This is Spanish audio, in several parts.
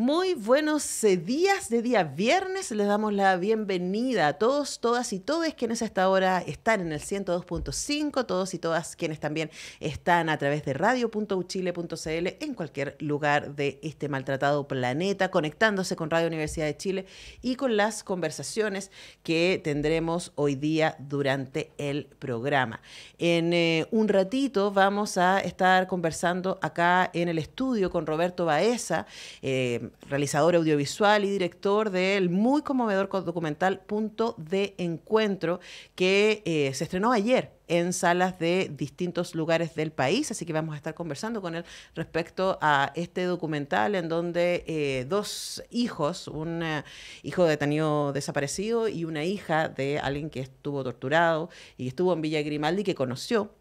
Muy buenos eh, días de día viernes. Les damos la bienvenida a todos, todas y todos quienes esta hora están en el 102.5, todos y todas quienes también están a través de radio.uchile.cl en cualquier lugar de este maltratado planeta, conectándose con Radio Universidad de Chile y con las conversaciones que tendremos hoy día durante el programa. En eh, un ratito vamos a estar conversando acá en el estudio con Roberto Baeza. Eh, realizador audiovisual y director del muy conmovedor documental Punto de Encuentro, que eh, se estrenó ayer en salas de distintos lugares del país, así que vamos a estar conversando con él respecto a este documental en donde eh, dos hijos, un eh, hijo detenido desaparecido y una hija de alguien que estuvo torturado y estuvo en Villa Grimaldi que conoció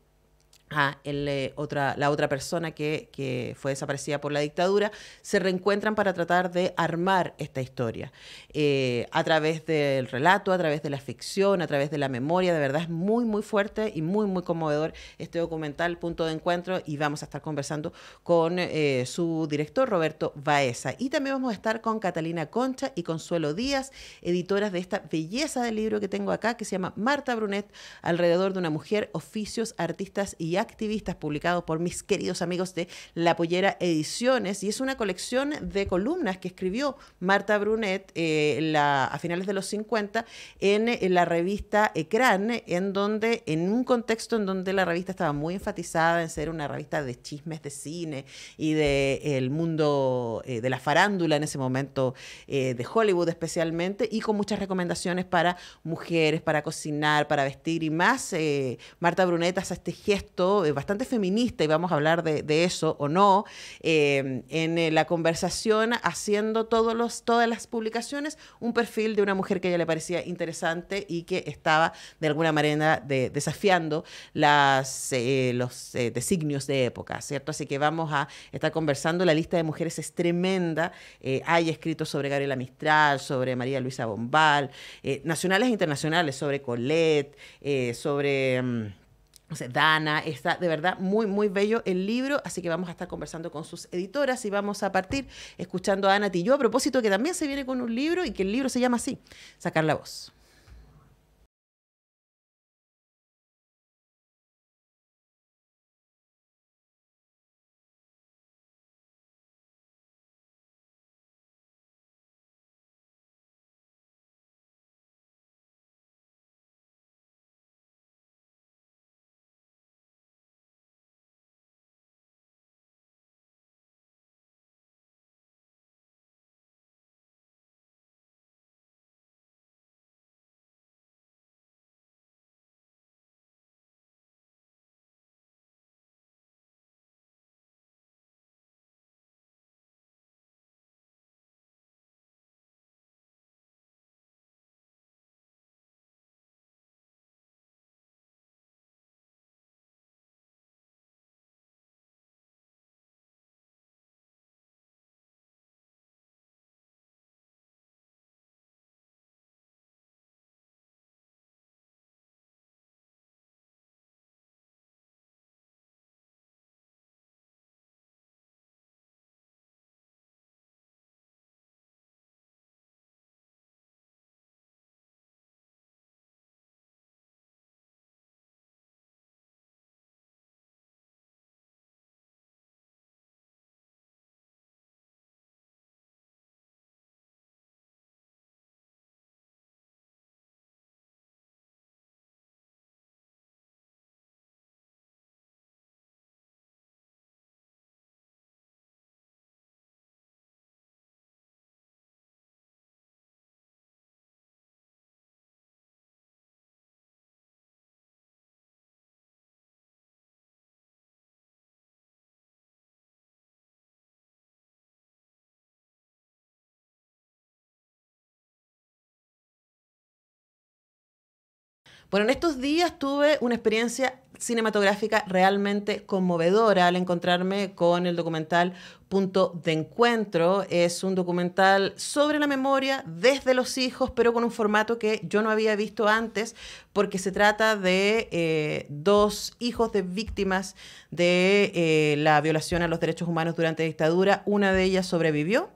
a eh, otra, la otra persona que, fue desaparecida por la dictadura, se reencuentran para tratar de armar esta historia. Eh, a través del relato, a través de la ficción, a través de la memoria, de verdad es muy, muy fuerte y muy, muy conmovedor este documental Punto de Encuentro y vamos a estar conversando con eh, su director Roberto Baeza. Y también vamos a estar con Catalina Concha y Consuelo Díaz, editoras de esta belleza del libro que tengo acá, que se llama Marta Brunet, alrededor de una mujer, oficios, artistas y activistas publicados por mis queridos amigos de La Pollera Ediciones y es una colección de columnas que escribió Marta Brunet eh, a finales de los 50 en, la revista Ecran, en donde en un contexto en donde la revista estaba muy enfatizada en ser una revista de chismes de cine y del mundo eh, de la farándula en ese momento eh, de Hollywood especialmente y con muchas recomendaciones para mujeres, para cocinar, para vestir y más. Marta Brunet hace este gesto eh, bastante feminista, y vamos a hablar de, eso o no, em, en eh, la conversación, haciendo todos todas las publicaciones, un perfil de una mujer que a ella le parecía interesante y que estaba de alguna manera desafiando las, eh, los designios de época, ¿cierto? Así que vamos a estar conversando. La lista de mujeres es tremenda. hay escritos sobre Gabriela Mistral, sobre María Luisa Bombal, nacionales e internacionales, sobre Colette, sobre... Mm, no sé, Dana, está de verdad muy, muy bello el libro, así que vamos a estar conversando con sus editoras y vamos a partir escuchando a Ana yo a propósito que también se viene con un libro y que el libro se llama así, Sacar la voz. Bueno, en estos días tuve una experiencia cinematográfica realmente conmovedora al encontrarme con el documental Punto de Encuentro. Es un documental sobre la memoria desde los hijos, pero con un formato que yo no había visto antes, porque se trata de eh, dos hijos de víctimas de eh, la violación a los derechos humanos durante la dictadura. Una de ellas sobrevivió.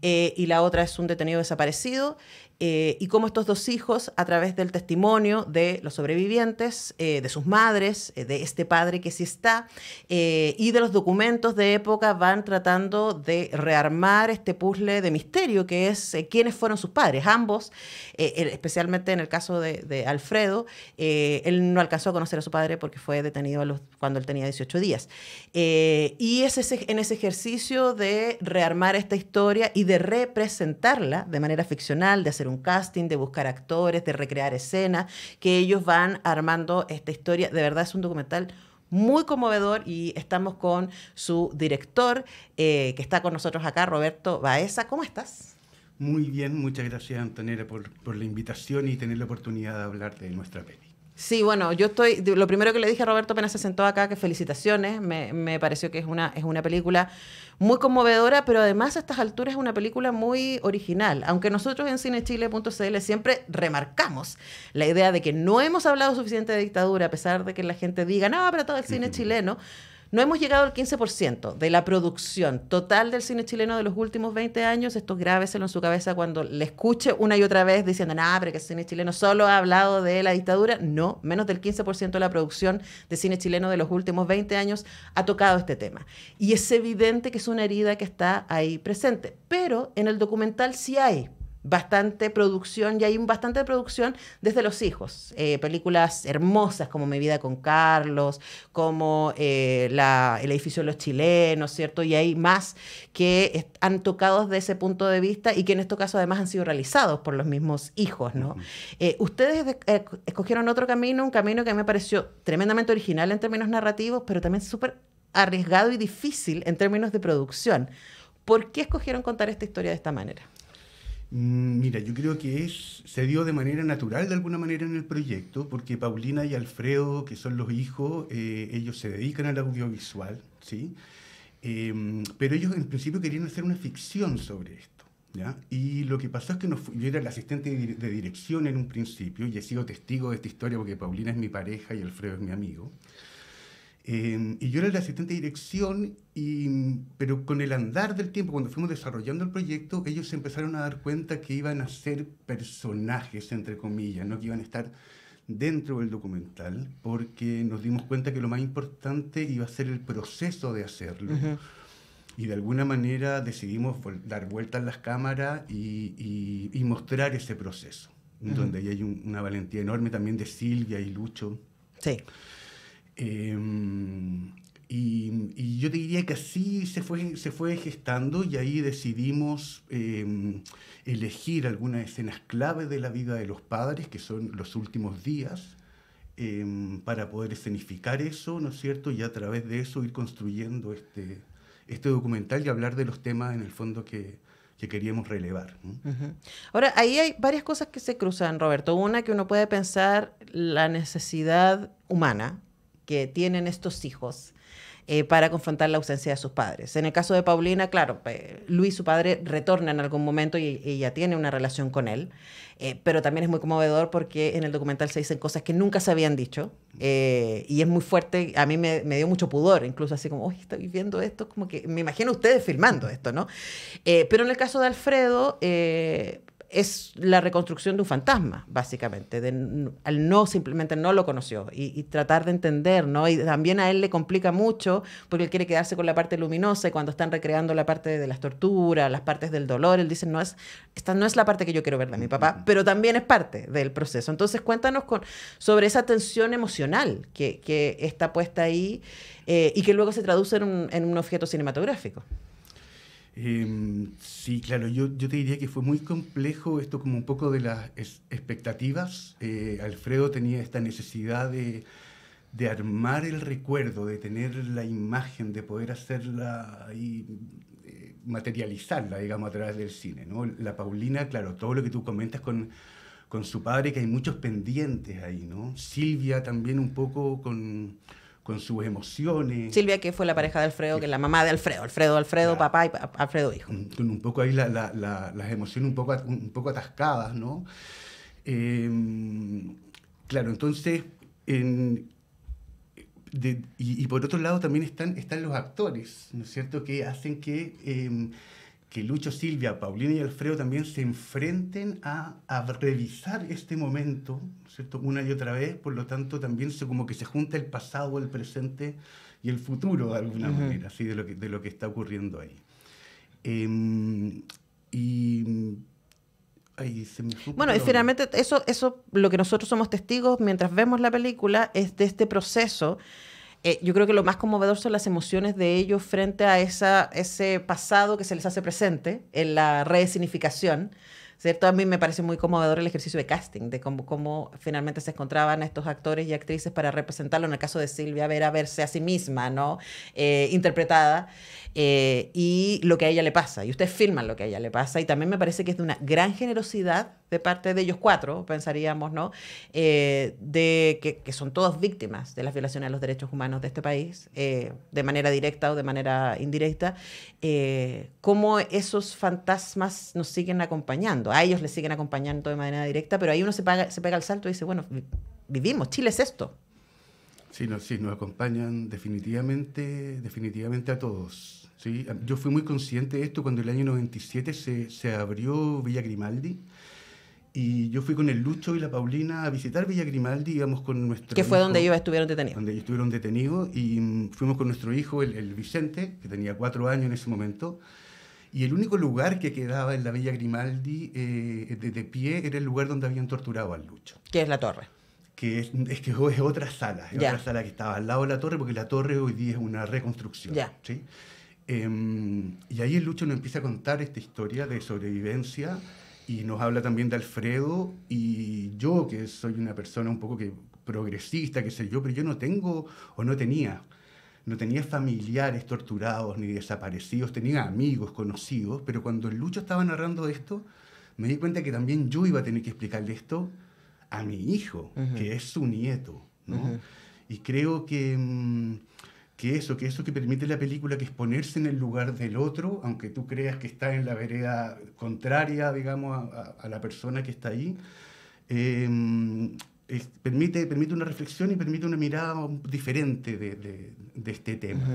Eh, y la otra es un detenido desaparecido. Eh, y cómo estos dos hijos, a través del testimonio de los sobrevivientes, eh, de sus madres, eh, de este padre que sí está, y de los documentos de época, van tratando de rearmar este puzzle de misterio que es quiénes fueron sus padres. Ambos, especialmente en el caso de, Alfredo, él no alcanzó a conocer a su padre porque fue detenido cuando él tenía 18 días. y es ese, en ese ejercicio de rearmar esta historia y de representarla de manera ficcional, de hacer un casting, de buscar actores, de recrear escenas, que ellos van armando esta historia. De verdad es un documental muy conmovedor y estamos con su director, eh, que está con nosotros acá, Roberto Baeza. ¿Cómo estás? Muy bien, muchas gracias Antonella por, por la invitación y tener la oportunidad de hablar de nuestra peli. Sí, bueno, yo estoy. Lo primero que le dije a Roberto apenas se sentó acá, que felicitaciones. Me, me, pareció que es una, es una película muy conmovedora, pero además a estas alturas es una película muy original. Aunque nosotros en cinechile.cl siempre remarcamos la idea de que no hemos hablado suficiente de dictadura, a pesar de que la gente diga, no, pero todo el cine chileno. No hemos llegado al 15% de la producción total del cine chileno de los últimos 20 años. Esto grábeselo en su cabeza cuando le escuche una y otra vez diciendo, nada, pero que el cine chileno solo ha hablado de la dictadura. No, menos del 15% de la producción de cine chileno de los últimos 20 años ha tocado este tema. Y es evidente que es una herida que está ahí presente. Pero en el documental sí hay bastante producción y hay bastante producción desde los hijos. Eh, películas hermosas como Mi vida con Carlos, como eh, la, El edificio de los chilenos, ¿cierto? Y hay más que han tocado desde ese punto de vista y que en este caso además han sido realizados por los mismos hijos, ¿no? Eh, ustedes escogieron otro camino, un camino que a me pareció tremendamente original en términos narrativos, pero también súper arriesgado y difícil en términos de producción. ¿Por qué escogieron contar esta historia de esta manera? Mm, mira, yo creo que es, se dio de manera natural de alguna manera en el proyecto, porque Paulina y Alfredo, que son los hijos, eh, ellos se dedican al audiovisual, ¿sí? Em, pero ellos en principio querían hacer una ficción sobre esto. ¿ya? Y lo que pasó es que yo era el asistente de dirección en un principio y he sido testigo de esta historia porque Paulina es mi pareja y Alfredo es mi amigo. Em, y yo era el asistente de dirección, y, mm, pero con el andar del tiempo, cuando fuimos desarrollando el proyecto, ellos se empezaron a dar cuenta que iban a ser personajes, entre comillas, ¿no? que iban a estar dentro del documental, porque nos dimos cuenta que lo más importante iba a ser el proceso de hacerlo. Y de alguna manera decidimos dar vueltas las cámaras y, mostrar ese proceso, donde ahí hay una valentía enorme también de Silvia y Lucho. Sí Em, y, yo diría que así se fue, se fue gestando y ahí decidimos em, elegir algunas escenas clave de la vida de los padres, que son los últimos días, em, para poder escenificar eso, ¿no es cierto? Y a través de eso ir construyendo este, este documental y hablar de los temas en el fondo que, que queríamos relevar. Ahora, ahí hay varias cosas que se cruzan, Roberto. Una que uno puede pensar la necesidad humana, que tienen estos hijos eh, para confrontar la ausencia de sus padres. En el caso de Paulina, claro, eh, Luis, su padre, retorna en algún momento y, ella tiene una relación con él, eh, pero también es muy conmovedor porque en el documental se dicen cosas que nunca se habían dicho y es muy fuerte, a mí me, dio mucho pudor, incluso así como, uy, estoy viendo esto, como que me imagino ustedes filmando esto, ¿no? pero en el caso de Alfredo es la reconstrucción de un fantasma, básicamente, de, al no simplemente no lo conoció y, tratar de entender, ¿no? Y también a él le complica mucho porque él quiere quedarse con la parte luminosa y cuando están recreando la parte de las torturas, las partes del dolor, él dice, no es, esta no es la parte que yo quiero ver de mi papá, pero también es parte del proceso. Entonces cuéntanos sobre esa tensión emocional que, está puesta ahí eh, y que luego se traduce en un objeto cinematográfico. Em, sí, claro, yo, yo, te diría que fue muy complejo esto como un poco de las expectativas. Eh, Alfredo tenía esta necesidad de, armar el recuerdo, de tener la imagen, de poder hacerla y eh, materializarla, digamos, a través del cine. ¿no? La Paulina, claro, todo lo que tú comentas con, con su padre, que hay muchos pendientes ahí, ¿no? Silvia también un poco con con sus emociones. Silvia, que fue la pareja de Alfredo, que es la mamá de Alfredo, Alfredo, Alfredo, papá y Alfredo hijo. Con un poco ahí las emociones un poco, atascadas, ¿no? Em, claro, entonces, y, por otro lado también están, los actores, ¿no es cierto?, que hacen que... Em, que Lucho, Silvia, Paulina y Alfredo también se enfrenten a, a, revisar este momento, ¿cierto? Una y otra vez, por lo tanto también se, como que se junta el pasado, el presente y el futuro de alguna manera, ¿sí? de, lo que, de lo que está ocurriendo ahí. Em, y bueno, y finalmente eso, eso, lo que nosotros somos testigos mientras vemos la película es de este proceso eh, yo creo que lo más conmovedor son las emociones de ellos frente a ese pasado que se les hace presente en la resignificación. A mí me parece muy conmovedor el ejercicio de casting, de cómo, finalmente se encontraban estos actores y actrices para representarlo, en el caso de Silvia ver a verse a sí misma, ¿no? Eh, interpretada, eh, y lo que a ella le pasa, y ustedes filman lo que a ella le pasa, y también me parece que es de una gran generosidad de parte de ellos cuatro, pensaríamos, ¿no? Eh, de que, que, son todos víctimas de las violaciones a los derechos humanos de este país, de manera directa o de manera indirecta, cómo esos fantasmas nos siguen acompañando a ellos les siguen acompañando de manera directa, pero ahí uno se, se pega el salto y dice, bueno, vivimos, Chile es esto. Sí, nos acompañan definitivamente, definitivamente a todos. ¿sí? Yo fui muy consciente de esto cuando el año 97 se, abrió Villa Grimaldi. Y yo fui con el Lucho y la Paulina a visitar Villa Grimaldi, digamos con nuestro Que fue donde ellos estuvieron detenidos. Donde ellos estuvieron detenidos y mm, fuimos con nuestro hijo, el, el Vicente, que tenía cuatro años en ese momento. Y el único lugar que quedaba en la Bella Grimaldi eh, de, pie era el lugar donde habían torturado al Lucho. Que es la torre. Que es, que es otra sala, es otra sala que estaba al lado de la torre, porque la torre hoy día es una reconstrucción. Em, y ahí el Lucho nos empieza a contar esta historia de sobrevivencia y nos habla también de Alfredo y yo, que soy una persona un poco que progresista, que sé yo, pero yo no tengo o no tenía no tenía familiares torturados ni desaparecidos, tenía amigos, conocidos, pero cuando el Lucho estaba narrando esto, me di cuenta que también yo iba a tener que explicarle esto a mi hijo, que es su nieto, ¿no? Y creo que, mm, que eso, que eso que permite la película, que es ponerse en el lugar del otro, aunque tú creas que está en la vereda contraria, digamos, a, la persona que está ahí, eh, permite, permite una reflexión y permite una mirada diferente de, este tema,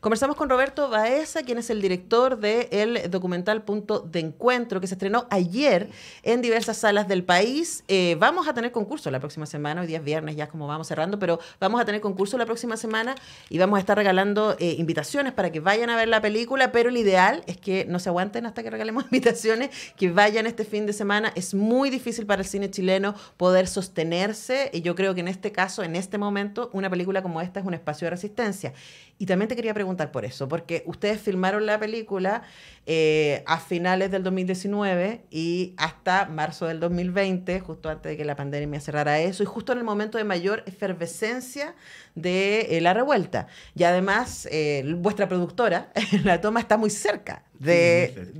Conversamos con Roberto Baeza, quien es el director del el documental Punto de Encuentro, que se estrenó ayer en diversas salas del país. Eh, vamos a tener concurso la próxima semana, hoy día es viernes, ya como vamos cerrando, pero vamos a tener concurso la próxima semana y vamos a estar regalando eh, invitaciones para que vayan a ver la película, pero el ideal es que no se aguanten hasta que regalemos invitaciones, que vayan este fin de semana. Es muy difícil para el cine chileno poder sostenerse y yo creo que en este caso, en este momento, una película como esta es un espacio de resistencia. Y también te quería preguntar por eso, porque ustedes filmaron la película eh, a finales del 2019 y hasta marzo del 2020, justo antes de que la pandemia cerrara eso, y justo en el momento de mayor efervescencia de eh, la revuelta. Y además, eh, vuestra productora, la toma está muy cerca. De,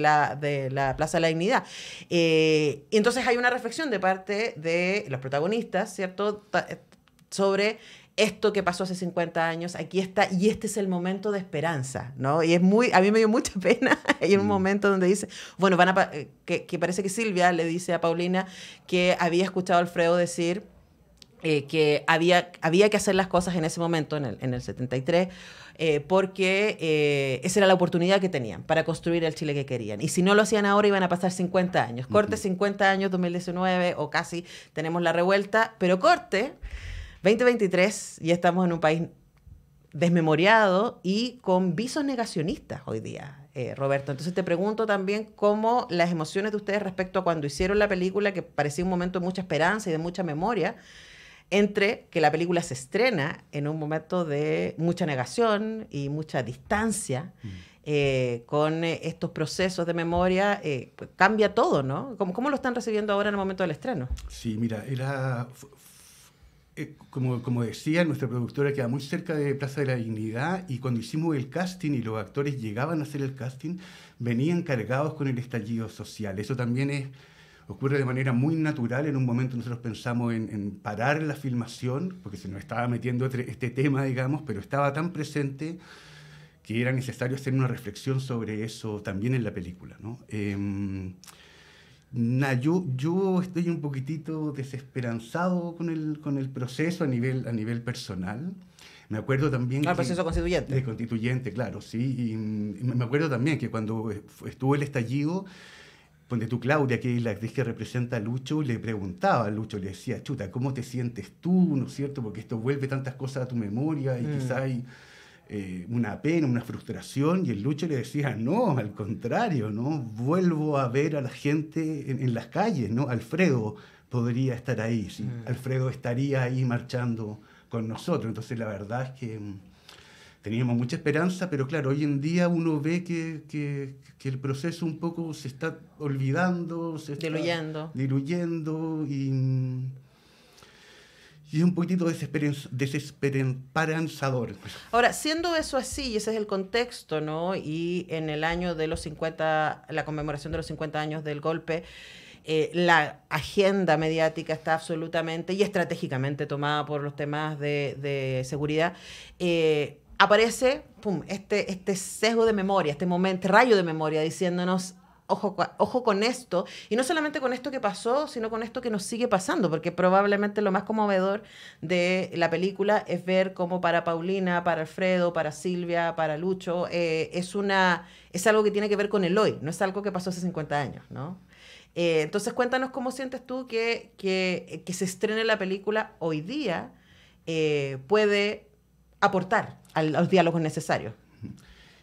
la, de, la, Plaza de la Dignidad. y entonces hay una reflexión de parte de los protagonistas, ¿cierto? sobre esto que pasó hace 50 años, aquí está, y este es el momento de esperanza, ¿no? Y es muy, a mí me dio mucha pena, hay un mm. momento donde dice, bueno, van eh, que, parece que Silvia le dice a Paulina que había escuchado a Alfredo decir eh, que había, había que hacer las cosas en ese momento, en el, en el 73, eh, porque esa era la oportunidad que tenían para construir el Chile que querían. Y si no lo hacían ahora, iban a pasar 50 años. Corte 50 años, 2019, o casi tenemos la revuelta, pero corte 2023 ya estamos en un país desmemoriado y con visos negacionistas hoy día, eh, Roberto. Entonces te pregunto también cómo las emociones de ustedes respecto a cuando hicieron la película, que parecía un momento de mucha esperanza y de mucha memoria, entre que la película se estrena en un momento de mucha negación y mucha distancia mm. eh, con eh, estos procesos de memoria, pues, cambia todo, ¿no? ¿Cómo, ¿Cómo, lo están recibiendo ahora en el momento del estreno? Sí, mira, era, eh, como, decía, nuestra productora queda muy cerca de Plaza de la Dignidad y cuando hicimos el casting y los actores llegaban a hacer el casting, venían cargados con el estallido social. Eso también es ocurre de manera muy natural. En un momento nosotros pensamos en, parar la filmación, porque se nos estaba metiendo este tema, digamos, pero estaba tan presente que era necesario hacer una reflexión sobre eso también en la película. ¿no? Em, Nah, yo, estoy un poquitito desesperanzado con el, con el proceso a nivel, a nivel personal. Me acuerdo también... Ah, el proceso constituyente. De constituyente, claro, sí. me acuerdo también que cuando estuvo el estallido, donde tú, Claudia, que es la actriz que representa a Lucho, le preguntaba a Lucho, le decía, chuta, ¿cómo te sientes tú? ¿No es cierto? Porque esto vuelve tantas cosas a tu memoria y mm. quizá hay eh, una pena, una frustración, y el Lucho le decía, no, al contrario, ¿no? Vuelvo a ver a la gente en, las calles, ¿no? Alfredo podría estar ahí, mm. Alfredo estaría ahí marchando con nosotros. Entonces la verdad es que mm, teníamos mucha esperanza, pero claro, hoy en día uno ve que, el proceso un poco se está olvidando, se está diluyendo y mm, y es un poquitito desesperanzador. Ahora, siendo eso así, y ese es el contexto, ¿no? Y en el año de los 50, la conmemoración de los 50 años del golpe, eh, la agenda mediática está absolutamente y estratégicamente tomada por los temas de, seguridad. Eh, aparece pum, este, este sesgo de memoria, este momento, este rayo de memoria, diciéndonos ojo, con esto, y no solamente con esto que pasó, sino con esto que nos sigue pasando, porque probablemente lo más conmovedor de la película es ver cómo para Paulina, para Alfredo, para Silvia, para Lucho, eh, es, una, es algo que tiene que ver con el hoy, no es algo que pasó hace 50 años, ¿no? Eh, entonces cuéntanos cómo sientes tú que, que, que, se estrene la película hoy día eh, puede aportar a los diálogos necesarios.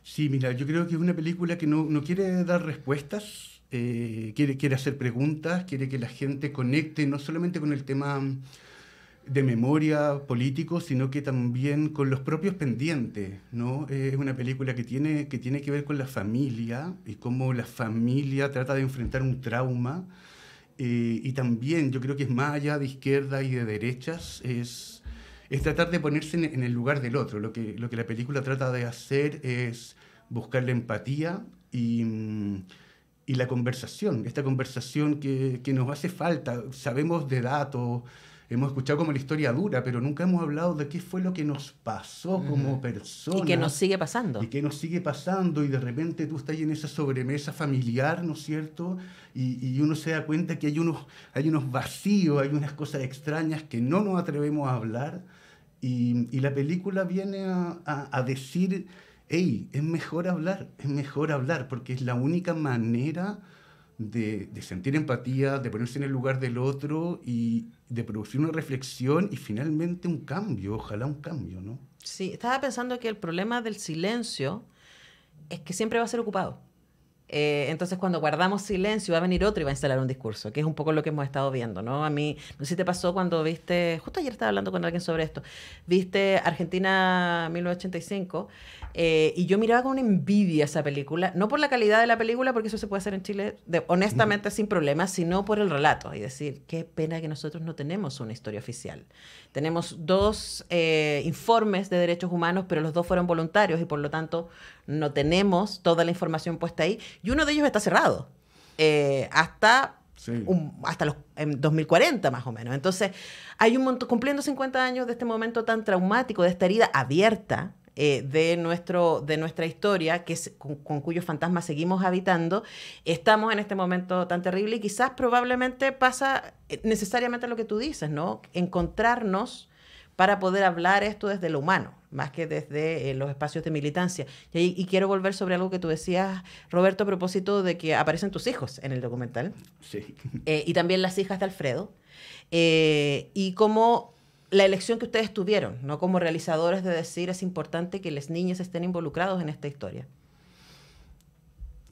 Sí, mira, yo creo que es una película que no, no quiere dar respuestas, eh, quiere, quiere hacer preguntas, quiere que la gente conecte no solamente con el tema de memoria político, sino que también con los propios pendientes. ¿no? Eh, es una película que tiene, que tiene que ver con la familia y cómo la familia trata de enfrentar un trauma. Eh, y también yo creo que es más allá de izquierda y de derechas, es es tratar de ponerse en, el lugar del otro. Lo que, lo que la película trata de hacer es buscar la empatía y, la conversación, esta conversación que, nos hace falta. Sabemos de datos, hemos escuchado como la historia dura, pero nunca hemos hablado de qué fue lo que nos pasó como personas. Y que nos sigue pasando. Y que nos sigue pasando, y de repente tú estás en esa sobremesa familiar, ¿no es cierto? Y, y, uno se da cuenta que hay unos, hay unos vacíos, hay unas cosas extrañas que no nos atrevemos a hablar y, la película viene a, decir, hey, es mejor hablar, es mejor hablar, porque es la única manera de, de, sentir empatía, de ponerse en el lugar del otro y de producir una reflexión y finalmente un cambio, ojalá un cambio, ¿no? Sí, estaba pensando que el problema del silencio es que siempre va a ser ocupado. Eh, entonces, cuando guardamos silencio, va a venir otro y va a instalar un discurso, que es un poco lo que hemos estado viendo, ¿no? A mí, no sé si te pasó cuando viste, justo ayer estaba hablando con alguien sobre esto, viste Argentina 1985, eh, y yo miraba con envidia esa película, no por la calidad de la película, porque eso se puede hacer en Chile honestamente sin problemas, sino por el relato, y decir, qué pena que nosotros no tenemos una historia oficial. Tenemos dos eh, informes de derechos humanos, pero los dos fueron voluntarios y por lo tanto no tenemos toda la información puesta ahí y uno de ellos está cerrado eh, hasta hasta los en 2040 más o menos. Entonces, hay un montón, cumpliendo 50 años de este momento tan traumático, de esta herida abierta. Eh, de, nuestro, de nuestra historia, que con, con, cuyos fantasmas seguimos habitando, estamos en este momento tan terrible y quizás probablemente pasa eh, necesariamente lo que tú dices, ¿no? Encontrarnos para poder hablar esto desde lo humano, más que desde eh, los espacios de militancia. Y, quiero volver sobre algo que tú decías, Roberto, a propósito de que aparecen tus hijos en el documental. Sí. Eh, y también las hijas de Alfredo. Eh, y cómo la elección que ustedes tuvieron, ¿no? Como realizadores de decir es importante que las niñas estén involucrados en esta historia.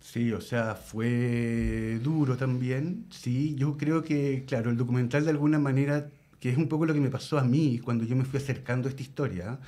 Sí, o sea, fue duro también. Sí, yo creo que, claro, el documental de alguna manera, que es un poco lo que me pasó a mí cuando yo me fui acercando a esta historia,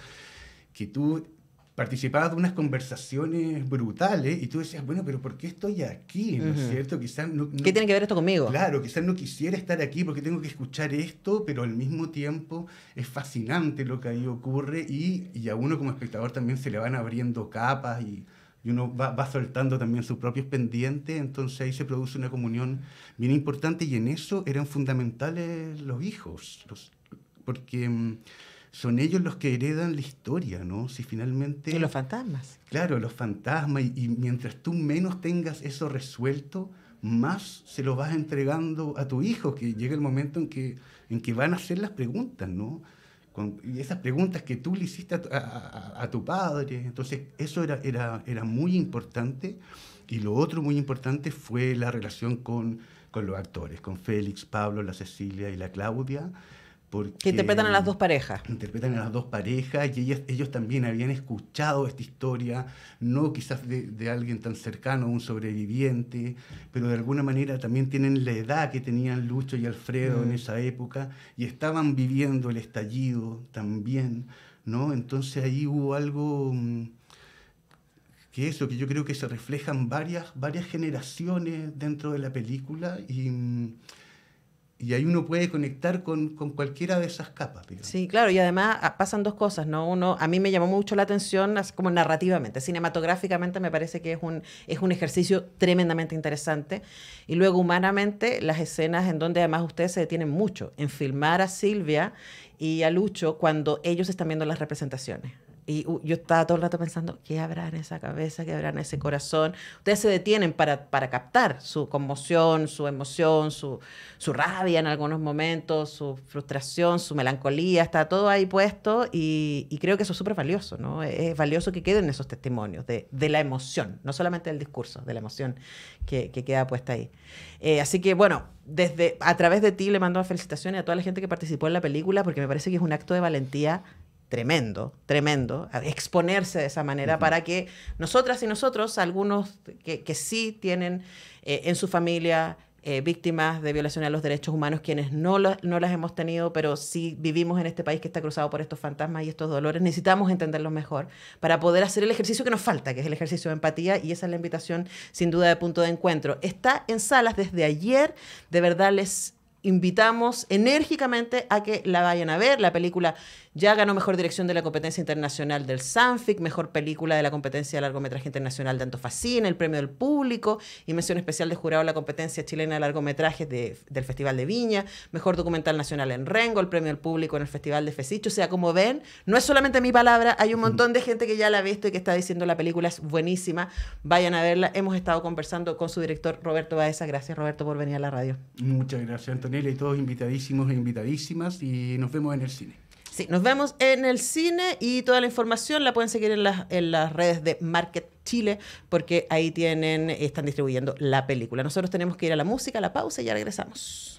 que tú participabas de unas conversaciones brutales y tú decías, bueno, pero ¿por qué estoy aquí? ¿No es cierto? Quizás ¿Qué tiene que ver esto conmigo? Claro, quizás no quisiera estar aquí porque tengo que escuchar esto, pero al mismo tiempo es fascinante lo que ahí ocurre y, y a uno como espectador también se le van abriendo capas y, y uno va, va, soltando también sus propios pendientes, entonces ahí se produce una comunión bien importante y en eso eran fundamentales los hijos, los, porque mm, son ellos los que heredan la historia, ¿no? Si finalmente... Y los fantasmas. Claro, los fantasmas. Y, mientras tú menos tengas eso resuelto, más se lo vas entregando a tu hijo, que llega el momento en que, en que van a hacer las preguntas, ¿no? y esas preguntas que tú le hiciste a, tu padre. Entonces, eso era, muy importante. Y lo otro muy importante fue la relación con, con los actores, con Félix, Pablo, la Cecilia y la Claudia que interpretan a las dos parejas. Interpretan a las dos parejas y ellos también habían escuchado esta historia, no quizás de, alguien tan cercano, un sobreviviente, pero de alguna manera también tienen la edad que tenían Lucho y Alfredo en mm. esa época y estaban viviendo el estallido también, ¿no? Entonces ahí hubo algo mm, que eso, que yo creo que se reflejan varias, varias generaciones dentro de la película y mm, y ahí uno puede conectar con, con cualquiera de esas capas. Sí, claro, y además ah, pasan dos cosas, ¿no? Uno, a mí me llamó mucho la atención, como narrativamente, cinematográficamente me parece que es un, es un ejercicio tremendamente interesante, y luego humanamente las escenas en donde además ustedes se detienen mucho, en filmar a Silvia y a Lucho cuando ellos están viendo las representaciones. Y uh, yo estaba todo el rato pensando, ¿qué habrá en esa cabeza? ¿Qué habrá en ese corazón? Ustedes se detienen para, para captar su conmoción, su emoción, su, su, rabia en algunos momentos, su frustración, su melancolía, está todo ahí puesto y, creo que eso es súper valioso, ¿no? Es, valioso que queden esos testimonios de, de, la emoción, no solamente del discurso, de la emoción que, queda puesta ahí. Eh, así que bueno, desde, a través de ti le mando felicitaciones a toda la gente que participó en la película porque me parece que es un acto de valentía tremendo, tremendo, exponerse de esa manera para que nosotras y nosotros, algunos que, sí tienen eh, en su familia eh, víctimas de violación a los derechos humanos, quienes no, no las hemos tenido, pero sí vivimos en este país que está cruzado por estos fantasmas y estos dolores, necesitamos entenderlos mejor para poder hacer el ejercicio que nos falta, que es el ejercicio de empatía, y esa es la invitación sin duda de punto de encuentro. Está en salas desde ayer, de verdad les invitamos enérgicamente a que la vayan a ver. La película ya ganó mejor dirección de la competencia internacional del Sanfic, mejor película de la competencia de largometraje internacional de en el premio del público y mención especial de jurado a la competencia chilena de largometrajes del Festival de Viña, mejor documental nacional en Rengo, el premio del público en el Festival de Fecicho. O sea, como ven, no es solamente mi palabra, hay un montón de gente que ya la ha visto y que está diciendo la película es buenísima. Vayan a verla. Hemos estado conversando con su director Roberto Baeza. Gracias, Roberto, por venir a la radio. Muchas gracias, Antonio y todos invitadísimos e invitadísimas y nos vemos en el cine. Sí, nos vemos en el cine y toda la información la pueden seguir en las, en las redes de Market Chile porque ahí tienen, están distribuyendo la película. Nosotros tenemos que ir a la música, a la pausa y ya regresamos.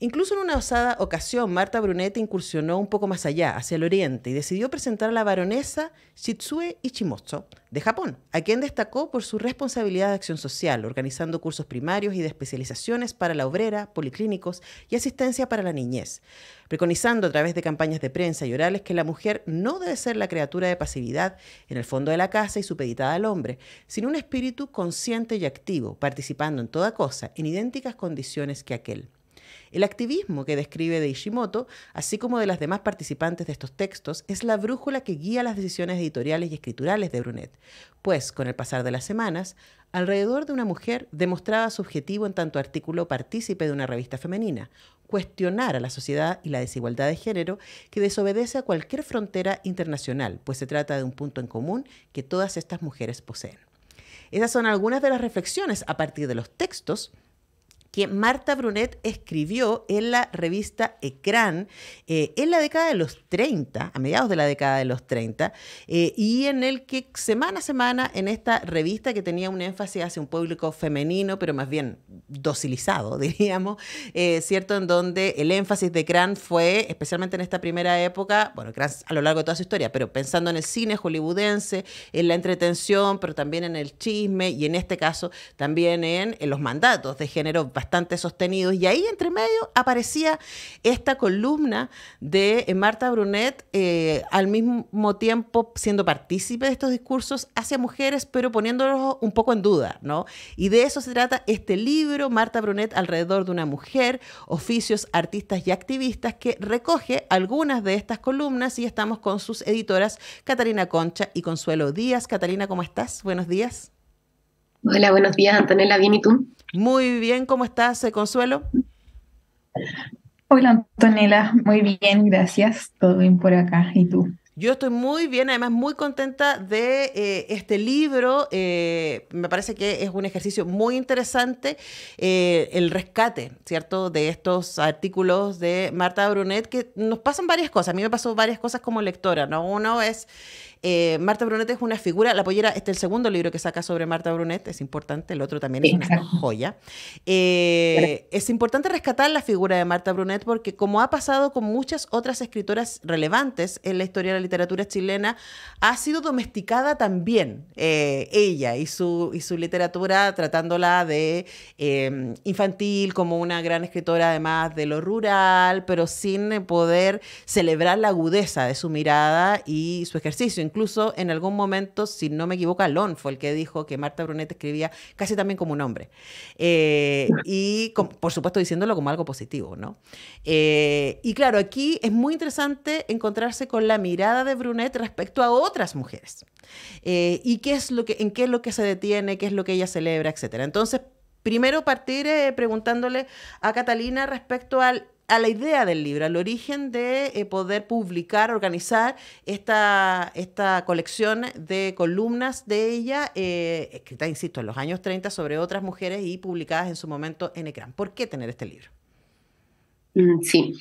Incluso en una osada ocasión, Marta Brunetti incursionó un poco más allá, hacia el oriente, y decidió presentar a la baronesa Shitsue Ichimoto, de Japón, a quien destacó por su responsabilidad de acción social, organizando cursos primarios y de especializaciones para la obrera, policlínicos y asistencia para la niñez, preconizando a través de campañas de prensa y orales que la mujer no debe ser la criatura de pasividad en el fondo de la casa y supeditada al hombre, sino un espíritu consciente y activo, participando en toda cosa, en idénticas condiciones que aquel. El activismo que describe de Ishimoto, así como de las demás participantes de estos textos, es la brújula que guía las decisiones editoriales y escriturales de Brunet, pues con el pasar de las semanas, alrededor de una mujer demostraba su objetivo en tanto artículo partícipe de una revista femenina, cuestionar a la sociedad y la desigualdad de género que desobedece a cualquier frontera internacional, pues se trata de un punto en común que todas estas mujeres poseen. Esas son algunas de las reflexiones a partir de los textos que Marta Brunet escribió en la revista Ecran eh, en la década de los 30, a mediados de la década de los 30, eh, y en el que semana a semana en esta revista que tenía un énfasis hacia un público femenino, pero más bien docilizado, diríamos, eh, ¿cierto? En donde el énfasis de Ecran fue, especialmente en esta primera época, bueno, Ecran a lo largo de toda su historia, pero pensando en el cine hollywoodense, en la entretención, pero también en el chisme y en este caso también en los mandatos de género bastante bastante sostenidos. Y ahí entre medio aparecía esta columna de eh, Marta Brunet, eh, al mismo tiempo siendo partícipe de estos discursos hacia mujeres, pero poniéndolos un poco en duda, ¿no? Y de eso se trata este libro, Marta Brunet alrededor de una mujer, oficios, artistas y activistas, que recoge algunas de estas columnas y estamos con sus editoras Catalina Concha y Consuelo Díaz. Catalina, ¿cómo estás? Buenos días. Hola, buenos días, Antonella. ¿Bien y tú? Muy bien, ¿cómo estás, eh, Consuelo? Hola, Antonella. Muy bien, gracias. Todo bien por acá. ¿Y tú? Yo estoy muy bien, además muy contenta de eh, este libro. Eh, me parece que es un ejercicio muy interesante, el rescate, ¿cierto?, de estos artículos de Marta Brunet, que nos pasan varias cosas. A mí me pasó varias cosas como lectora, ¿no? Uno es eh, Marta Brunet es una figura, La Pollera, este es el segundo libro que saca sobre Marta Brunet, es importante, el otro también es una joya. Eh, es importante rescatar la figura de Marta Brunet porque como ha pasado con muchas otras escritoras relevantes en la historia de la literatura chilena, ha sido domesticada también eh, ella y su, y su literatura tratándola de em, infantil como una gran escritora además de lo rural, pero sin poder celebrar la agudeza de su mirada y su ejercicio incluso en algún momento, si no me equivoco, Alon fue el que dijo que Marta Brunet escribía casi también como un hombre. Eh, y por supuesto diciéndolo como algo positivo, ¿no? Eh, y claro, aquí es muy interesante encontrarse con la mirada de Brunet respecto a otras mujeres. Eh, y qué es lo que, en qué es lo que se detiene, qué es lo que ella celebra, Etcétera. Entonces, primero partir preguntándole a Catalina respecto al a la idea del libro, al origen de eh, poder publicar, organizar esta, esta colección de columnas de ella, eh, escrita, insisto, en los años 30 sobre otras mujeres y publicadas en su momento en Ecran. ¿Por qué tener este libro? Mm, sí,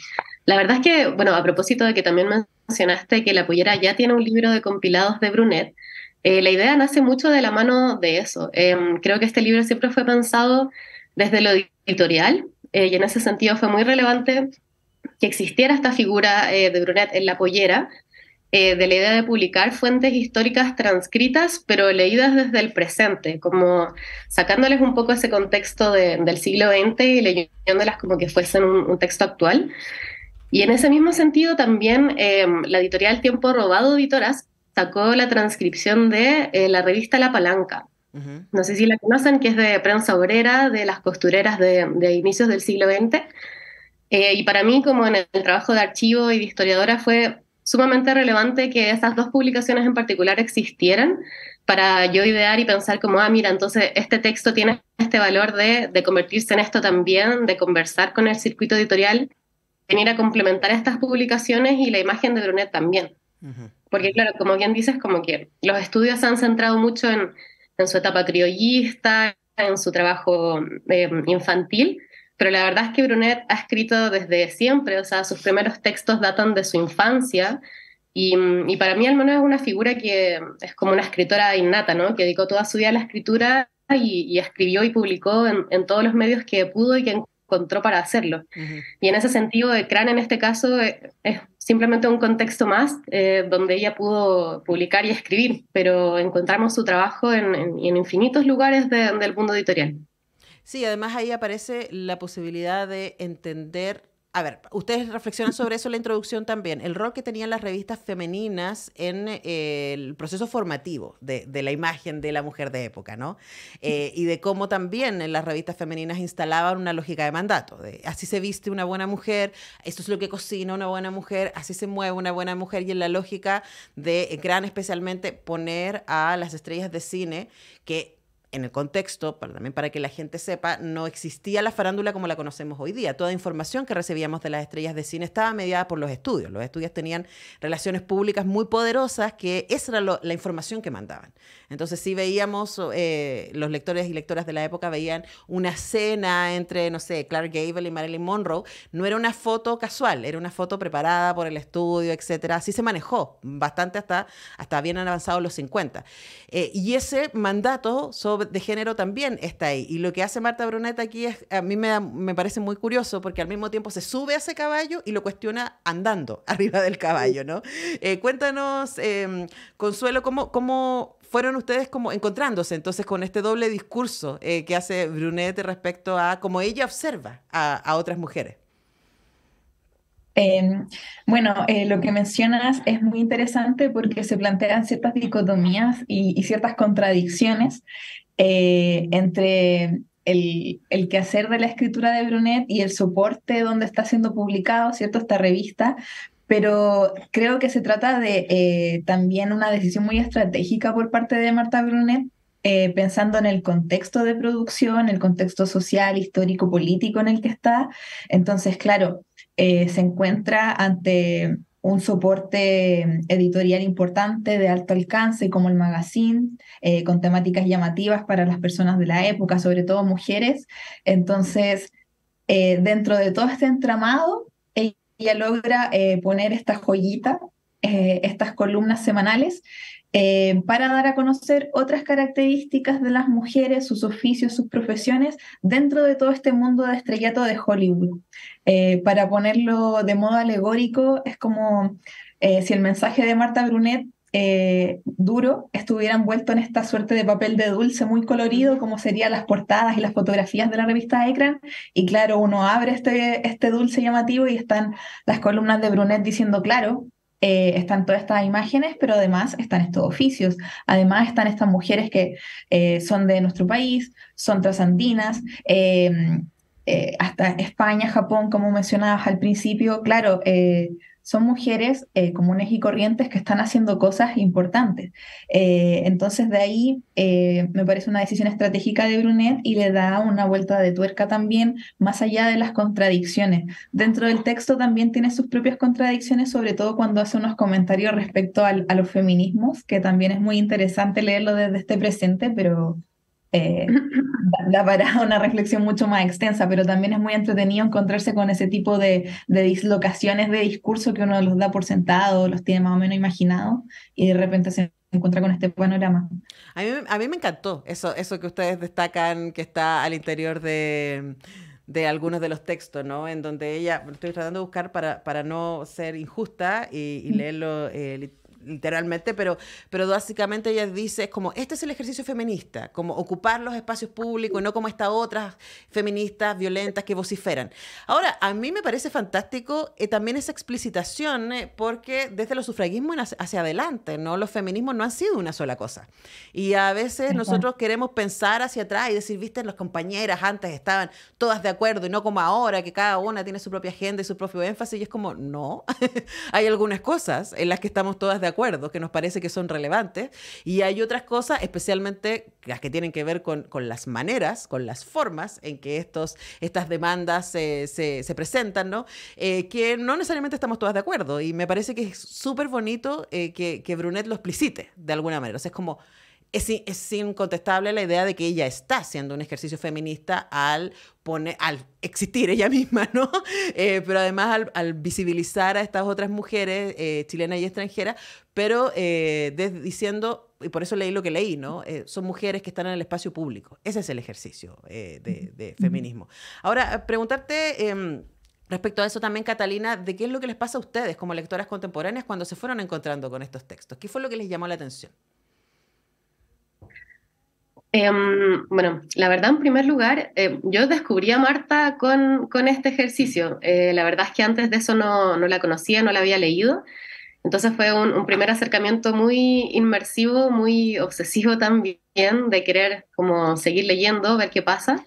la verdad es que, bueno, a propósito de que también mencionaste que La Pollera ya tiene un libro de compilados de Brunet, eh, la idea nace mucho de la mano de eso. Em, creo que este libro siempre fue pensado desde lo editorial, eh, y en ese sentido fue muy relevante que existiera esta figura eh, de Brunet en la pollera, eh, de la idea de publicar fuentes históricas transcritas, pero leídas desde el presente, como sacándoles un poco ese contexto del siglo XX y leyéndolas como que fuesen un, un texto actual. Y en ese mismo sentido también la editorial Tiempo Robado Editoras sacó la transcripción de la revista La Palanca, no sé si la conocen, que es de prensa obrera, de las costureras de, inicios del siglo XX. Eh, y para mí, como en el trabajo de archivo y de historiadora, fue sumamente relevante que esas dos publicaciones en particular existieran para yo idear y pensar como, ah, mira, entonces este texto tiene este valor de, convertirse en esto también, de conversar con el circuito editorial, venir a complementar estas publicaciones y la imagen de Brunet también. Porque claro, como bien dices, como que los estudios se han centrado mucho en en su etapa criollista, en su trabajo em, infantil, pero la verdad es que Brunet ha escrito desde siempre, o sea, sus primeros textos datan de su infancia y, para mí al menos es una figura que es como una escritora innata, ¿no? Que dedicó toda su vida a la escritura y, escribió y publicó en, todos los medios que pudo y que encontró para hacerlo. Y en ese sentido, Crane en este caso eh, es simplemente un contexto más eh, donde ella pudo publicar y escribir, pero encontramos su trabajo en, infinitos lugares del mundo editorial. Sí, además ahí aparece la posibilidad de entender a ver, ustedes reflexionan sobre eso en la introducción también, el rol que tenían las revistas femeninas en eh, el proceso formativo de, la imagen de la mujer de época, ¿no? Eh, y de cómo también en las revistas femeninas instalaban una lógica de mandato, de así se viste una buena mujer, esto es lo que cocina una buena mujer, así se mueve una buena mujer, y en la lógica de eh, Gran especialmente poner a las estrellas de cine que en el contexto, también para que la gente sepa, no existía la farándula como la conocemos hoy día. Toda información que recibíamos de las estrellas de cine estaba mediada por los estudios. Los estudios tenían relaciones públicas muy poderosas que esa era la información que mandaban. Entonces si veíamos, eh, los lectores y lectoras de la época veían una cena entre, no sé, Clark Gable y Marilyn Monroe. No era una foto casual, era una foto preparada por el estudio, etcétera. Así se manejó bastante hasta, hasta bien avanzado los 50. Eh, y ese mandato sobre de género también está ahí. Y lo que hace Marta Brunet aquí es, a mí me, parece muy curioso porque al mismo tiempo se sube a ese caballo y lo cuestiona andando arriba del caballo, ¿no? Eh, cuéntanos, em, Consuelo, ¿cómo, ¿cómo fueron ustedes como encontrándose entonces con este doble discurso eh, que hace Brunet respecto a cómo ella observa a otras mujeres? Em, bueno, eh, lo que mencionas es muy interesante porque se plantean ciertas dicotomías y, ciertas contradicciones eh, entre el, quehacer de la escritura de Brunet y el soporte donde está siendo publicado, ¿cierto? Esta revista. Pero creo que se trata de eh, también una decisión muy estratégica por parte de Marta Brunet pensando en el contexto de producción, el contexto social, histórico, político en el que está. Entonces, claro, eh, se encuentra ante un soporte editorial importante de alto alcance como el magazine, eh, con temáticas llamativas para las personas de la época, sobre todo mujeres. Entonces, eh, dentro de todo este entramado, ella logra poner esta joyita eh, estas columnas semanales eh, para dar a conocer otras características de las mujeres, sus oficios, sus profesiones dentro de todo este mundo de estrellato de Hollywood. Eh, para ponerlo de modo alegórico, es como si el mensaje de Marta Brunet duro estuviera envuelto en esta suerte de papel de dulce muy colorido, como serían las portadas y las fotografías de la revista Ecran. Y claro, uno abre este, este dulce llamativo y están las columnas de Brunet diciendo, claro, eh, están todas estas imágenes, pero además están estos oficios, además están estas mujeres que eh, son de nuestro país, son trasandinas, eh, hasta España, Japón, como mencionabas al principio, claro, son mujeres eh, comunes y corrientes que están haciendo cosas importantes. Eh, entonces de ahí eh, me parece una decisión estratégica de Brunet y le da una vuelta de tuerca también más allá de las contradicciones. Dentro del texto también tiene sus propias contradicciones, sobre todo cuando hace unos comentarios respecto a los feminismos, que también es muy interesante leerlo desde este presente, pero eh, da, para una reflexión mucho más extensa, pero también es muy entretenido encontrarse con ese tipo de, dislocaciones de discurso que uno los da por sentado, los tiene más o menos imaginado y de repente se encuentra con este panorama. A mí, a mí me encantó eso, eso que ustedes destacan que está al interior de algunos de los textos, ¿no? En donde ella, estoy tratando de buscar para, para no ser injusta y, leerlo eh, literalmente, pero, pero básicamente ella dice es como, este es el ejercicio feminista, como ocupar los espacios públicos, no como estas otras feministas violentas que vociferan. Ahora, a mí me parece fantástico eh, también esa explicitación, eh, porque desde los sufragismos hacia adelante, ¿no? Los feminismos no han sido una sola cosa. Y a veces nosotros queremos pensar hacia atrás y decir, viste, las compañeras antes estaban todas de acuerdo y no como ahora, que cada una tiene su propia agenda y su propio énfasis. Y es como, no, hay algunas cosas en las que estamos todas de acuerdo que nos parece que son relevantes y hay otras cosas, especialmente las que tienen que ver con, las maneras, con las formas en que estos, estas demandas se, presentan, ¿no? Eh, que no necesariamente estamos todas de acuerdo y me parece que es súper bonito eh, que, que Brunet lo explicite de alguna manera. O sea, es como es, incontestable la idea de que ella está haciendo un ejercicio feminista al, al existir ella misma, ¿no? Eh, pero además al, visibilizar a estas otras mujeres eh, chilenas y extranjeras, pero eh, diciendo, y por eso leí lo que leí, ¿no? son mujeres que están en el espacio público. Ese es el ejercicio de, de, feminismo. Ahora, preguntarte... Em, respecto a eso también, Catalina, ¿de qué es lo que les pasa a ustedes como lectoras contemporáneas cuando se fueron encontrando con estos textos? ¿Qué fue lo que les llamó la atención? Em, bueno, la verdad, en primer lugar, em, yo descubrí a Marta con, con este ejercicio. Eh, la verdad es que antes de eso no, la conocía, no la había leído. Entonces fue un, primer acercamiento muy inmersivo, muy obsesivo también, de querer como seguir leyendo, ver qué pasa.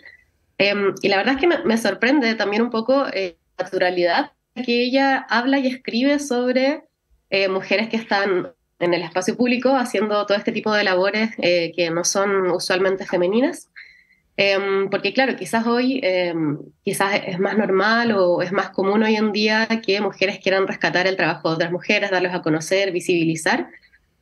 Em, y la verdad es que me sorprende también un poco eh, la naturalidad que ella habla y escribe sobre eh, mujeres que están en el espacio público haciendo todo este tipo de labores eh, que no son usualmente femeninas. Em, porque claro, quizás hoy em, quizás es más normal o es más común hoy en día que mujeres quieran rescatar el trabajo de otras mujeres, darlos a conocer, visibilizar,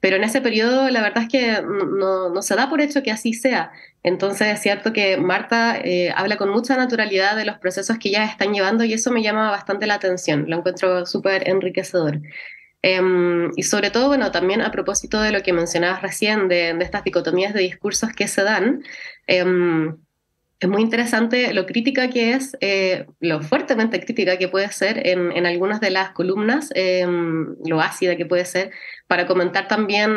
pero en ese periodo la verdad es que no, se da por hecho que así sea. Entonces es cierto que Marta eh, habla con mucha naturalidad de los procesos que ya están llevando y eso me llama bastante la atención, lo encuentro súper enriquecedor. Em, y sobre todo, bueno, también a propósito de lo que mencionabas recién, de, estas dicotomías de discursos que se dan, em, es muy interesante lo crítica que es, eh, lo fuertemente crítica que puede ser en, en algunas de las columnas, em, lo ácida que puede ser, para comentar también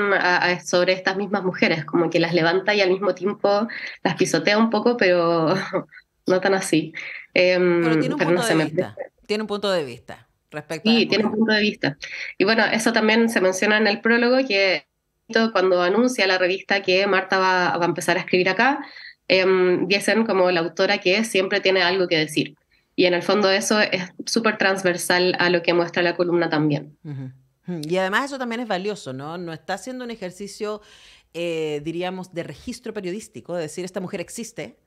sobre estas mismas mujeres, como que las levanta y al mismo tiempo las pisotea un poco, pero no tan así. pero tiene un punto de vista. Tiene un punto de vista sí, tiene un punto de vista. Y bueno, eso también se menciona en el prólogo, que cuando anuncia la revista que Marta va, a empezar a escribir acá, em, dicen como la autora que siempre tiene algo que decir. Y en el fondo eso es súper transversal a lo que muestra la columna también. Y además eso también es valioso, ¿no? No está haciendo un ejercicio, eh, diríamos, de registro periodístico, de decir, esta mujer existe,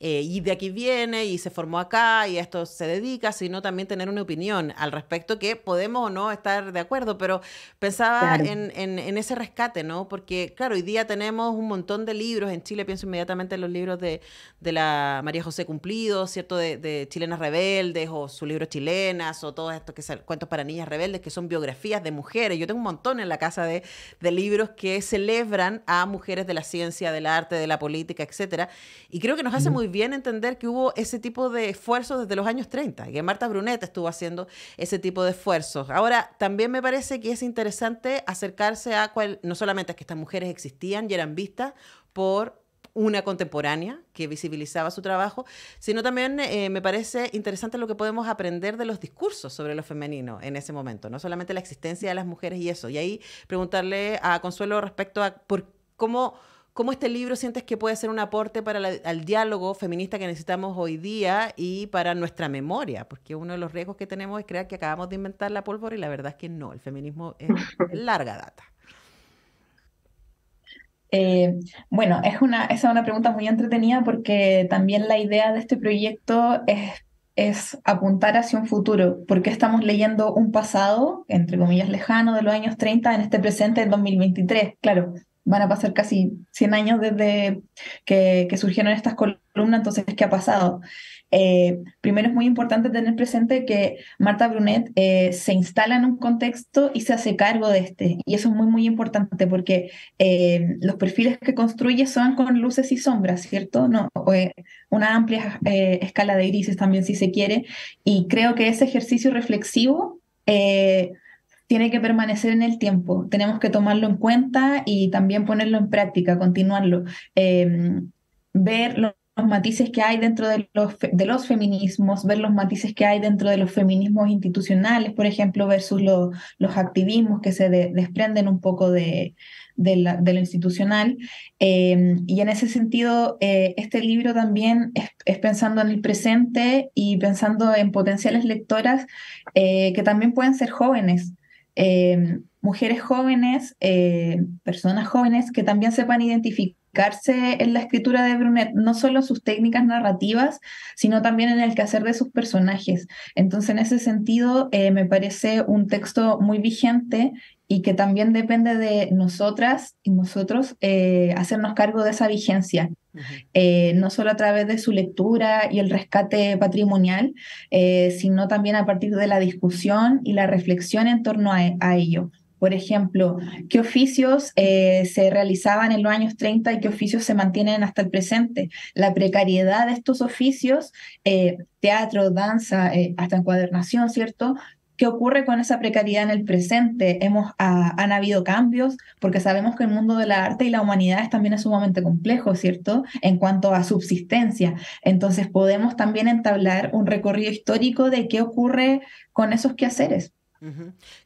eh, y de aquí viene y se formó acá y a esto se dedica, sino también tener una opinión al respecto que podemos o no estar de acuerdo, pero pensaba en, ese rescate, ¿no? Porque, claro, hoy día tenemos un montón de libros, en Chile pienso inmediatamente en los libros de, la María José Cumplido, ¿cierto? De, Chilenas Rebeldes o su libro Chilenas o todos estos que son cuentos para niñas rebeldes que son biografías de mujeres. Yo tengo un montón en la casa de, de libros que celebran a mujeres de la ciencia, del arte, de la política, etcétera. Y creo que nos hace muy bien entender que hubo ese tipo de esfuerzos desde los años 30, que Marta Brunet estuvo haciendo ese tipo de esfuerzos. Ahora, también me parece que es interesante acercarse a cuál, no solamente a que estas mujeres existían y eran vistas por una contemporánea que visibilizaba su trabajo, sino también eh, me parece interesante lo que podemos aprender de los discursos sobre lo femenino en ese momento, no solamente la existencia de las mujeres y eso. Y ahí preguntarle a Consuelo respecto a por cómo ¿Cómo este libro sientes que puede ser un aporte para el diálogo feminista que necesitamos hoy día y para nuestra memoria? Porque uno de los riesgos que tenemos es creer que acabamos de inventar la pólvora y la verdad es que no, el feminismo es larga data. Eh, bueno, es una, esa es una pregunta muy entretenida porque también la idea de este proyecto es, es apuntar hacia un futuro, porque estamos leyendo un pasado, entre comillas, lejano de los años 30 en este presente del 2023. Claro, van a pasar casi 100 años desde que, surgieron estas columnas, entonces, ¿qué ha pasado? Eh, primero es muy importante tener presente que Marta Brunet eh, se instala en un contexto y se hace cargo de este. Y eso es muy, muy importante porque eh, los perfiles que construye son con luces y sombras, ¿cierto? No, una amplia escala de grises también, si se quiere. Y creo que ese ejercicio reflexivo tiene que permanecer en el tiempo. Tenemos que tomarlo en cuenta y también ponerlo en práctica, continuarlo. Em, ver los matices que hay dentro de los, de los feminismos, ver los matices que hay dentro de los feminismos institucionales, por ejemplo, versus los activismos que se desprenden un poco de, de, lo institucional. Em, y en ese sentido, eh, este libro también es, pensando en el presente y pensando en potenciales lectoras eh, que también pueden ser jóvenes. Em, mujeres jóvenes, eh, personas jóvenes que también sepan identificarse en la escritura de Brunet, no solo sus técnicas narrativas, sino también en el quehacer de sus personajes. Entonces, en ese sentido, eh, me parece un texto muy vigente y que también depende de nosotras y nosotros eh, hacernos cargo de esa vigencia. Eh, no solo a través de su lectura y el rescate patrimonial, eh, sino también a partir de la discusión y la reflexión en torno a, ello. Por ejemplo, ¿qué oficios eh, se realizaban en los años 30 y qué oficios se mantienen hasta el presente? La precariedad de estos oficios, teatro, danza, hasta encuadernación, ¿cierto? ¿Qué ocurre con esa precariedad en el presente? Hemos, ah, han habido cambios, porque sabemos que el mundo de la arte y la humanidad también es sumamente complejo, ¿cierto? En cuanto a subsistencia. Entonces podemos también entablar un recorrido histórico de qué ocurre con esos quehaceres.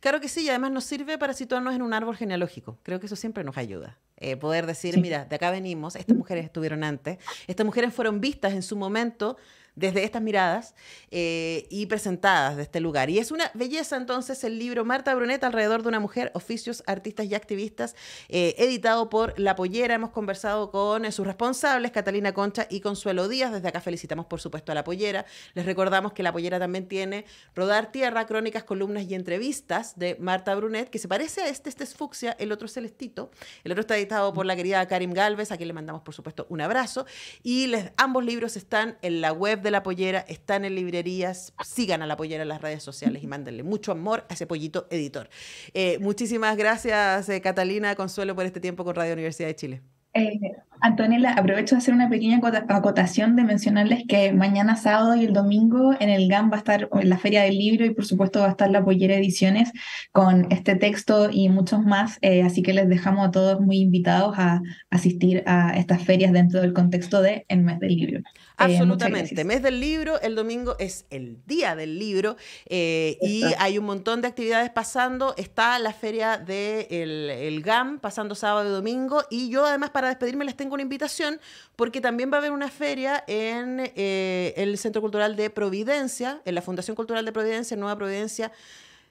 Claro que sí, y además nos sirve para situarnos en un árbol genealógico. Creo que eso siempre nos ayuda. Eh, poder decir, mira, de acá venimos, estas mujeres estuvieron antes, estas mujeres fueron vistas en su momento desde estas miradas eh, y presentadas de este lugar. Y es una belleza entonces el libro Marta Brunet alrededor de una mujer, oficios, artistas y activistas, eh, editado por La Pollera. Hemos conversado con eh, sus responsables, Catalina Concha y Consuelo Díaz. Desde acá felicitamos por supuesto a La Pollera. Les recordamos que La Pollera también tiene Rodar Tierra, crónicas, columnas y entrevistas de Marta Brunet, que se parece a este, este es Fucsia, el otro es Celestito. El otro está editado por la querida Karim Galvez, a quien le mandamos por supuesto un abrazo. Y ambos libros están en la web de la pollera, están en librerías, sigan a la pollera en las redes sociales y mándenle mucho amor a ese pollito editor. Eh, muchísimas gracias, eh, Catalina Consuelo, por este tiempo con Radio Universidad de Chile. Eh, Antonella, aprovecho de hacer una pequeña acotación de mencionarles que mañana sábado y el domingo en el GAM va a estar la Feria del Libro y por supuesto va a estar la Pollera Ediciones con este texto y muchos más, eh, así que les dejamos a todos muy invitados a asistir a estas ferias dentro del contexto de El Mes del Libro. Eh, Absolutamente. Mes del libro, el domingo es el día del libro eh, y hay un montón de actividades pasando. Está la feria del de el, GAM pasando sábado y domingo y yo además para despedirme les tengo una invitación porque también va a haber una feria en eh, el Centro Cultural de Providencia, en la Fundación Cultural de Providencia, en Nueva Providencia.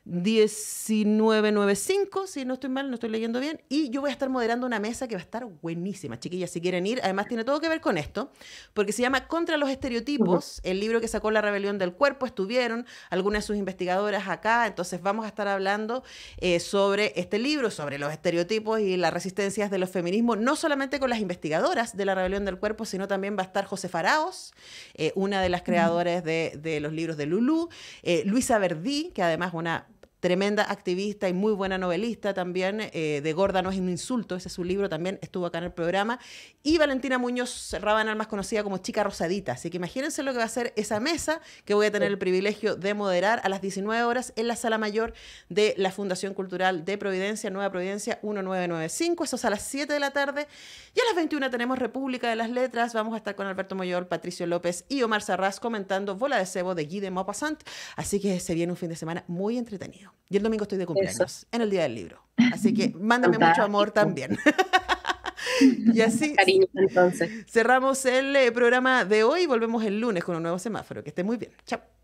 1995, si no estoy mal, no estoy leyendo bien. Y yo voy a estar moderando una mesa que va a estar buenísima, chiquillas, si quieren ir. Además, tiene todo que ver con esto, porque se llama Contra los Estereotipos, el libro que sacó La Rebelión del Cuerpo. Estuvieron algunas de sus investigadoras acá, entonces vamos a estar hablando eh, sobre este libro, sobre los estereotipos y las resistencias de los feminismos, no solamente con las investigadoras de La Rebelión del Cuerpo, sino también va a estar José Faraos, eh, una de las creadoras de, los libros de Lulú, eh, Luisa Verdí, que además es una tremenda activista y muy buena novelista también, eh, de Gorda no es un insulto, ese es su libro, también estuvo acá en el programa, y Valentina Muñoz Rabanal, más conocida como Chica Rosadita, así que imagínense lo que va a ser esa mesa que voy a tener el privilegio de moderar a las 19 horas en la sala mayor de la Fundación Cultural de Providencia, Nueva Providencia 1995, eso es a las 7 de la tarde, y a las 21 tenemos República de las Letras, vamos a estar con Alberto Mayor, Patricio López y Omar Sarraz comentando Bola de Cebo de Guy de Maupassant, así que se viene un fin de semana muy entretenido. Y el domingo estoy de cumpleaños, en el Día del Libro. Así que mándame mucho amor también. y así cerramos el eh, programa de hoy volvemos el lunes con un nuevo semáforo. Que esté muy bien. Chao.